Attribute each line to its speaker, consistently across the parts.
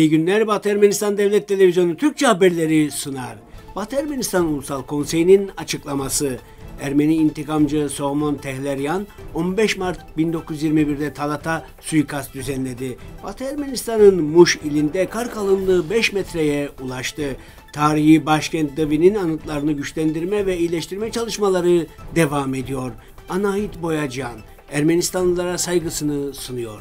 Speaker 1: İyi günler Batı Ermenistan Devlet Televizyonu Türkçe haberleri sunar. Batı Ermenistan Ulusal Konseyi'nin açıklaması. Ermeni intikamcı Soğumon Tehleryan 15 Mart 1921'de Talat'a suikast düzenledi. Batı Ermenistan'ın Muş ilinde kar kalınlığı 5 metreye ulaştı. Tarihi başkent Davi'nin anıtlarını güçlendirme ve iyileştirme çalışmaları devam ediyor. Anahit Boyacan Ermenistanlılara saygısını sunuyor.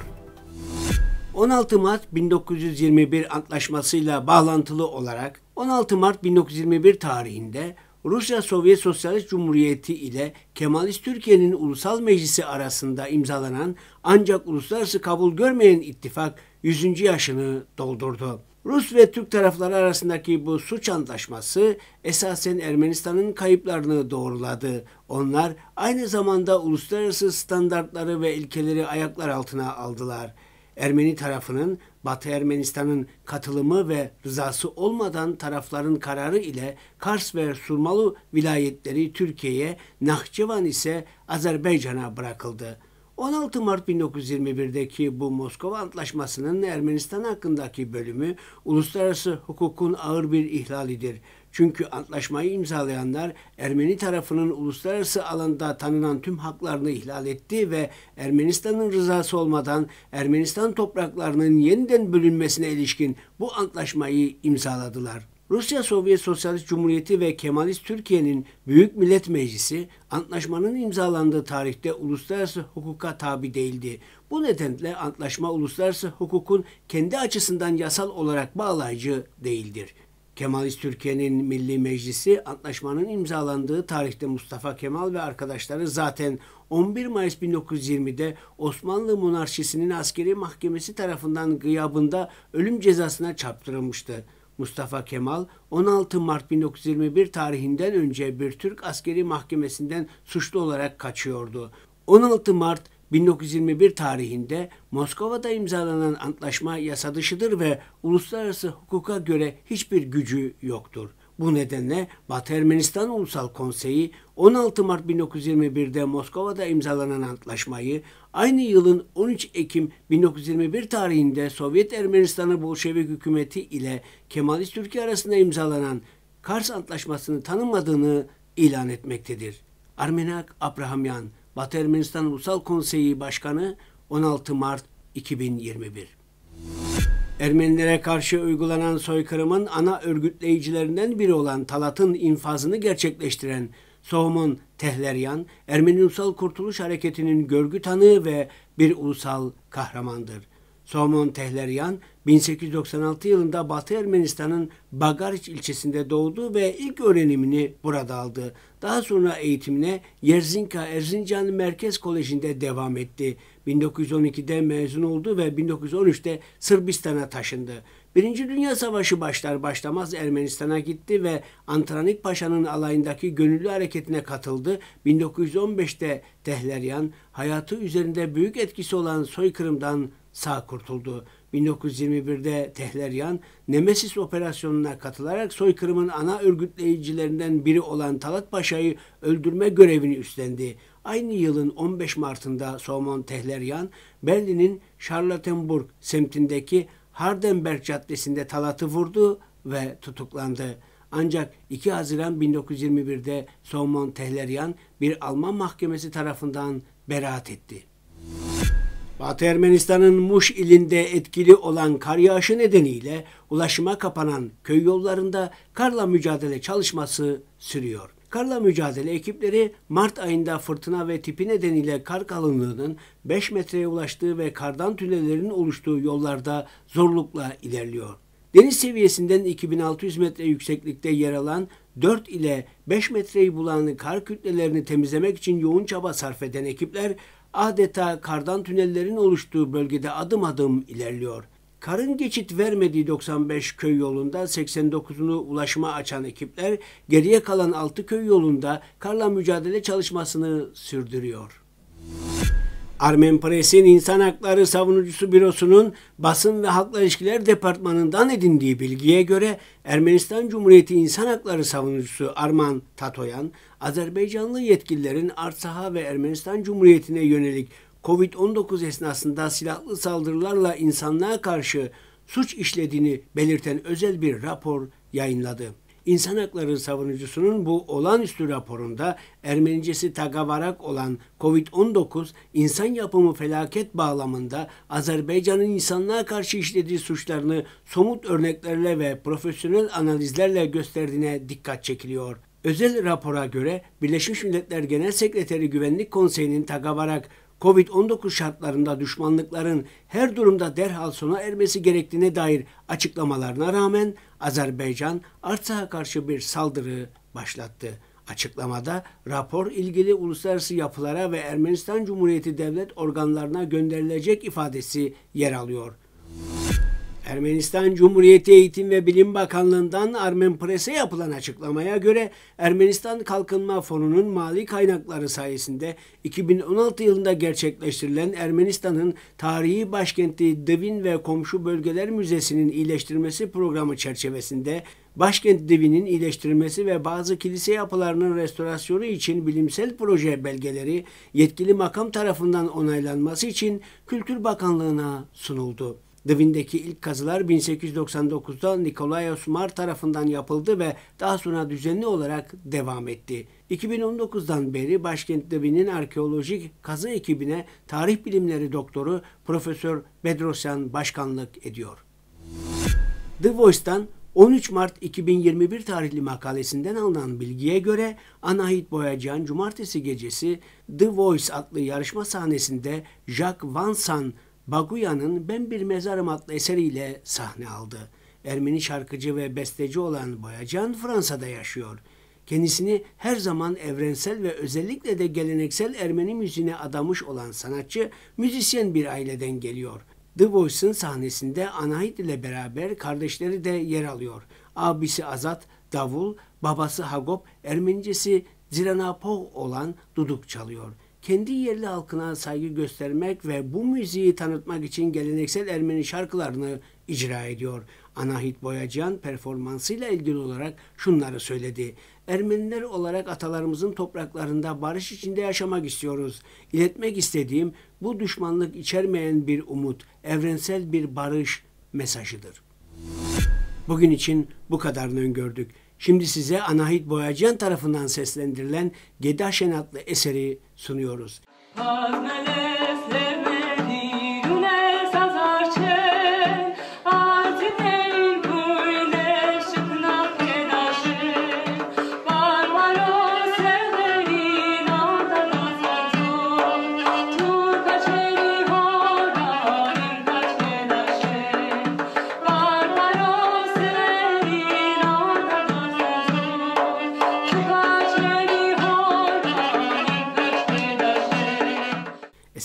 Speaker 1: 16 Mart 1921 antlaşmasıyla bağlantılı olarak 16 Mart 1921 tarihinde Rusya Sovyet Sosyalist Cumhuriyeti ile Kemalist Türkiye'nin Ulusal Meclisi arasında imzalanan ancak uluslararası kabul görmeyen ittifak 100. yaşını doldurdu. Rus ve Türk tarafları arasındaki bu suç antlaşması esasen Ermenistan'ın kayıplarını doğruladı. Onlar aynı zamanda uluslararası standartları ve ilkeleri ayaklar altına aldılar.'' Ermeni tarafının Batı Ermenistan'ın katılımı ve rızası olmadan tarafların kararı ile Kars ve Surmalı vilayetleri Türkiye'ye, Nahçıvan ise Azerbaycan'a bırakıldı. 16 Mart 1921'deki bu Moskova Antlaşması'nın Ermenistan hakkındaki bölümü uluslararası hukukun ağır bir ihlalidir. Çünkü antlaşmayı imzalayanlar Ermeni tarafının uluslararası alanda tanınan tüm haklarını ihlal etti ve Ermenistan'ın rızası olmadan Ermenistan topraklarının yeniden bölünmesine ilişkin bu antlaşmayı imzaladılar. Rusya Sovyet Sosyalist Cumhuriyeti ve Kemalist Türkiye'nin Büyük Millet Meclisi antlaşmanın imzalandığı tarihte uluslararası hukuka tabi değildi. Bu nedenle antlaşma uluslararası hukukun kendi açısından yasal olarak bağlayıcı değildir. Kemalist Türkiye'nin Milli Meclisi antlaşmanın imzalandığı tarihte Mustafa Kemal ve arkadaşları zaten 11 Mayıs 1920'de Osmanlı monarşisinin askeri mahkemesi tarafından gıyabında ölüm cezasına çarptırılmıştı. Mustafa Kemal 16 Mart 1921 tarihinden önce bir Türk askeri mahkemesinden suçlu olarak kaçıyordu. 16 Mart 1921 tarihinde Moskova'da imzalanan antlaşma yasa dışıdır ve uluslararası hukuka göre hiçbir gücü yoktur. Bu nedenle Batı Ermenistan Ulusal Konseyi 16 Mart 1921'de Moskova'da imzalanan antlaşmayı aynı yılın 13 Ekim 1921 tarihinde Sovyet Ermenistan'ı Bolşevik hükümeti ile Kemalist Türkiye arasında imzalanan Kars Antlaşması'nı tanımadığını ilan etmektedir. Armenak Abrahamyan, Batı Ermenistan Ulusal Konseyi Başkanı 16 Mart 2021. Ermenilere karşı uygulanan soykırımın ana örgütleyicilerinden biri olan Talat'ın infazını gerçekleştiren Sohmun Tehleryan, Ermeni Ulusal Kurtuluş Hareketi'nin görgü tanığı ve bir ulusal kahramandır. Sohmun Tehleryan, 1896 yılında Batı Ermenistan'ın Bagariç ilçesinde doğdu ve ilk öğrenimini burada aldı. Daha sonra eğitimine Yerzinka Erzincan Merkez Koleji'nde devam etti. 1912'de mezun oldu ve 1913'te Sırbistan'a taşındı. Birinci Dünya Savaşı başlar başlamaz Ermenistan'a gitti ve Antranik Paşa'nın alayındaki gönüllü hareketine katıldı. 1915'te Tehleryan hayatı üzerinde büyük etkisi olan soykırımdan sağ kurtuldu. 1921'de Tehleryan, Nemesis operasyonuna katılarak soykırımın ana örgütleyicilerinden biri olan Talat Paşa'yı öldürme görevini üstlendi. Aynı yılın 15 Mart'ında Somon Tehleryan, Berlin'in Charlottenburg semtindeki Hardenberg Caddesi'nde Talat'ı vurdu ve tutuklandı. Ancak 2 Haziran 1921'de Somon Tehleryan bir Alman mahkemesi tarafından beraat etti. Batı Ermenistan'ın Muş ilinde etkili olan kar yağışı nedeniyle ulaşıma kapanan köy yollarında karla mücadele çalışması sürüyor. Karla mücadele ekipleri Mart ayında fırtına ve tipi nedeniyle kar kalınlığının 5 metreye ulaştığı ve kardan tünellerin oluştuğu yollarda zorlukla ilerliyor. Deniz seviyesinden 2600 metre yükseklikte yer alan 4 ile 5 metreyi bulan kar kütlelerini temizlemek için yoğun çaba sarf eden ekipler adeta kardan tünellerin oluştuğu bölgede adım adım ilerliyor. Karın geçit vermediği 95 köy yolunda 89'unu ulaşıma açan ekipler geriye kalan 6 köy yolunda karla mücadele çalışmasını sürdürüyor. Armen Pres'in İnsan Hakları Savunucusu Bürosu'nun Basın ve Halkla ilişkiler Departmanı'ndan edindiği bilgiye göre Ermenistan Cumhuriyeti İnsan Hakları Savunucusu Arman Tatoyan, Azerbaycanlı yetkililerin Artsaha ve Ermenistan Cumhuriyeti'ne yönelik Covid-19 esnasında silahlı saldırılarla insanlığa karşı suç işlediğini belirten özel bir rapor yayınladı. İnsan hakları savunucusunun bu olağanüstü raporunda Ermenicesi tagavarak olan COVID-19 insan yapımı felaket bağlamında Azerbaycan'ın insanlığa karşı işlediği suçlarını somut örneklerle ve profesyonel analizlerle gösterdiğine dikkat çekiliyor. Özel rapora göre Birleşmiş Milletler Genel Sekreteri Güvenlik Konseyi'nin tagavarak COVID-19 şartlarında düşmanlıkların her durumda derhal sona ermesi gerektiğine dair açıklamalarına rağmen Azerbaycan Artsakh'a karşı bir saldırı başlattı. Açıklamada rapor ilgili uluslararası yapılara ve Ermenistan Cumhuriyeti devlet organlarına gönderilecek ifadesi yer alıyor. Ermenistan Cumhuriyeti Eğitim ve Bilim Bakanlığı'ndan Armen Armenpres'e yapılan açıklamaya göre Ermenistan Kalkınma Fonu'nun mali kaynakları sayesinde 2016 yılında gerçekleştirilen Ermenistan'ın tarihi başkenti Devin ve komşu bölgeler müzesinin iyileştirmesi programı çerçevesinde başkent devinin iyileştirilmesi ve bazı kilise yapılarının restorasyonu için bilimsel proje belgeleri yetkili makam tarafından onaylanması için Kültür Bakanlığı'na sunuldu. Divin'deki ilk kazılar 1899'da Nikolaos Mar tarafından yapıldı ve daha sonra düzenli olarak devam etti. 2019'dan beri başkent Divinin arkeolojik kazı ekibine tarih bilimleri doktoru Profesör Bedrosyan başkanlık ediyor. The Voice'dan 13 Mart 2021 tarihli makalesinden alınan bilgiye göre Anahit Boyacan cumartesi gecesi The Voice adlı yarışma sahnesinde Jacques San Baguya'nın Ben Bir Mezarım adlı eseriyle sahne aldı. Ermeni şarkıcı ve besteci olan Boyacan Fransa'da yaşıyor. Kendisini her zaman evrensel ve özellikle de geleneksel Ermeni müziğine adamış olan sanatçı, müzisyen bir aileden geliyor. The Voice'ın sahnesinde Anahit ile beraber kardeşleri de yer alıyor. Abisi Azat, Davul, babası Hagop, Ermenicesi Ziranapoh olan duduk çalıyor.'' kendi yerli halkına saygı göstermek ve bu müziği tanıtmak için geleneksel Ermeni şarkılarını icra ediyor. Anahit Boyacıyan performansıyla ilgili olarak şunları söyledi. Ermeniler olarak atalarımızın topraklarında barış içinde yaşamak istiyoruz. İletmek istediğim bu düşmanlık içermeyen bir umut, evrensel bir barış mesajıdır. Bugün için bu kadarını öngördük. Şimdi size Anahit Boyacıyan tarafından seslendirilen Gedaşen adlı eseri sunuyoruz. Hazmeler.